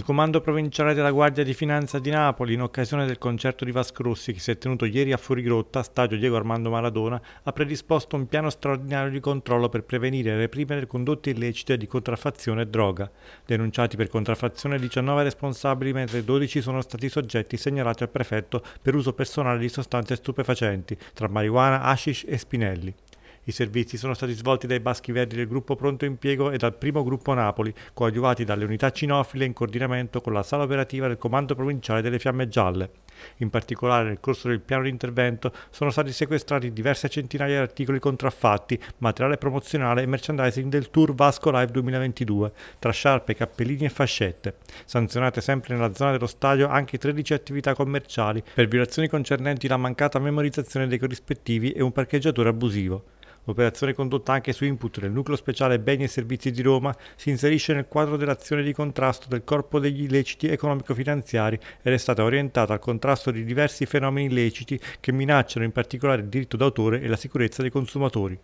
Il Comando Provinciale della Guardia di Finanza di Napoli, in occasione del concerto di Vasco Rossi che si è tenuto ieri a Fuorigrotta, stadio Diego Armando Maradona, ha predisposto un piano straordinario di controllo per prevenire e reprimere condotte illecite di contraffazione e droga. Denunciati per contraffazione 19 responsabili, mentre 12 sono stati soggetti segnalati al prefetto per uso personale di sostanze stupefacenti, tra marijuana, hashish e spinelli. I servizi sono stati svolti dai baschi verdi del gruppo Pronto Impiego e dal primo gruppo Napoli, coadiuvati dalle unità cinofile in coordinamento con la sala operativa del Comando Provinciale delle Fiamme Gialle. In particolare, nel corso del piano di intervento sono stati sequestrati diverse centinaia di articoli contraffatti, materiale promozionale e merchandising del Tour Vasco Live 2022, tra sciarpe, cappellini e fascette. Sanzionate sempre nella zona dello stadio anche 13 attività commerciali per violazioni concernenti la mancata memorizzazione dei corrispettivi e un parcheggiatore abusivo. L'operazione condotta anche su input del Nucleo Speciale Beni e Servizi di Roma si inserisce nel quadro dell'azione di contrasto del Corpo degli illeciti economico-finanziari ed è stata orientata al contrasto di diversi fenomeni illeciti che minacciano in particolare il diritto d'autore e la sicurezza dei consumatori.